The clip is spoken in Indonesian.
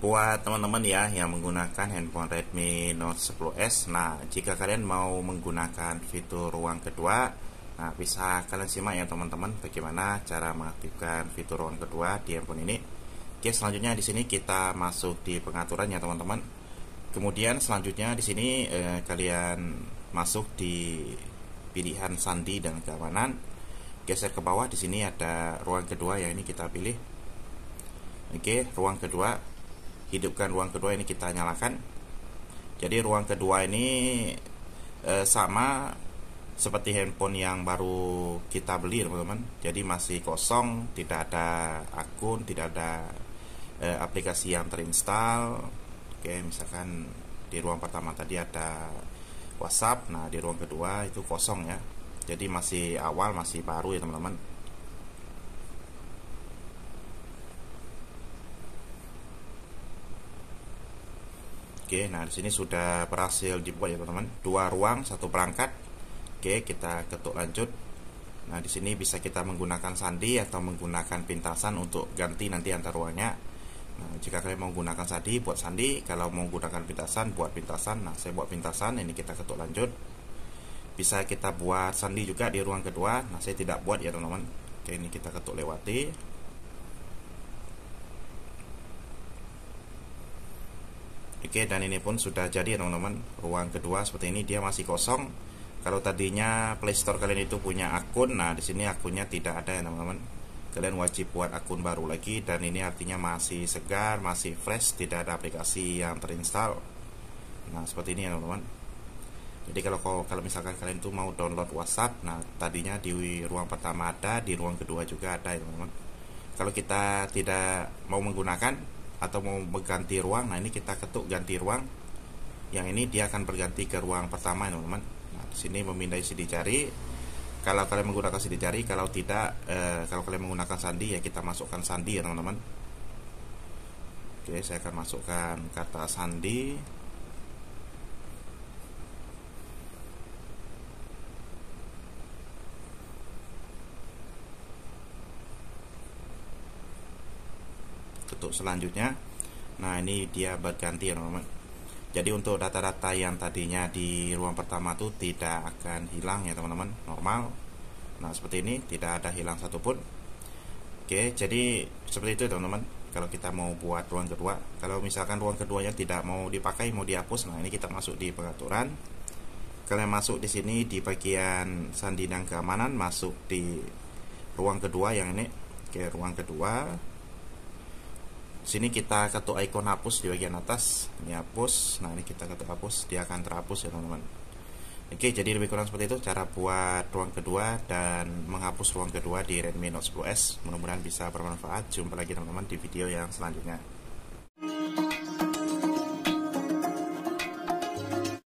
buat teman-teman ya yang menggunakan handphone Redmi Note 10s nah jika kalian mau menggunakan fitur ruang kedua nah bisa kalian simak ya teman-teman bagaimana cara mengaktifkan fitur ruang kedua di handphone ini oke selanjutnya di sini kita masuk di pengaturan ya teman-teman kemudian selanjutnya di sini eh, kalian masuk di pilihan sandi dan keamanan geser ke bawah di sini ada ruang kedua ya ini kita pilih oke ruang kedua hidupkan ruang kedua ini kita nyalakan jadi ruang kedua ini eh, sama seperti handphone yang baru kita beli teman-teman jadi masih kosong tidak ada akun tidak ada eh, aplikasi yang terinstall oke misalkan di ruang pertama tadi ada WhatsApp nah di ruang kedua itu kosong ya jadi masih awal masih baru ya teman-teman Oke, nah di sini sudah berhasil dibuat ya teman-teman. Dua ruang, satu perangkat. Oke, kita ketuk lanjut. Nah di sini bisa kita menggunakan sandi atau menggunakan pintasan untuk ganti nanti antar ruangnya. Nah, jika kalian mau menggunakan sandi, buat sandi. Kalau mau menggunakan pintasan, buat pintasan. Nah, saya buat pintasan. Ini kita ketuk lanjut. Bisa kita buat sandi juga di ruang kedua. Nah, saya tidak buat ya teman-teman. Oke, ini kita ketuk lewati. Oke dan ini pun sudah jadi ya teman-teman ruang kedua seperti ini dia masih kosong kalau tadinya playstore kalian itu punya akun nah di sini akunnya tidak ada ya teman-teman kalian wajib buat akun baru lagi dan ini artinya masih segar masih fresh tidak ada aplikasi yang terinstall nah seperti ini ya teman-teman jadi kalau kalau misalkan kalian itu mau download WhatsApp nah tadinya di ruang pertama ada di ruang kedua juga ada ya teman-teman kalau kita tidak mau menggunakan atau mau berganti ruang nah ini kita ketuk ganti ruang yang ini dia akan berganti ke ruang pertama ya teman-teman nah, sini memindai sidik jari kalau kalian menggunakan sidik jari kalau tidak eh, kalau kalian menggunakan sandi ya kita masukkan sandi ya teman-teman oke saya akan masukkan kata sandi untuk selanjutnya nah ini dia berganti ya teman-teman jadi untuk data-data yang tadinya di ruang pertama itu tidak akan hilang ya teman-teman normal nah seperti ini tidak ada hilang satupun oke jadi seperti itu teman-teman kalau kita mau buat ruang kedua kalau misalkan ruang keduanya tidak mau dipakai mau dihapus nah ini kita masuk di pengaturan kalian masuk di sini di bagian sandi dan keamanan masuk di ruang kedua yang ini oke ruang kedua sini kita ketuk icon hapus di bagian atas ini hapus nah ini kita ketuk hapus dia akan terhapus ya teman-teman oke jadi lebih kurang seperti itu cara buat ruang kedua dan menghapus ruang kedua di Redmi Note 10s mudah-mudahan bisa bermanfaat jumpa lagi teman-teman di video yang selanjutnya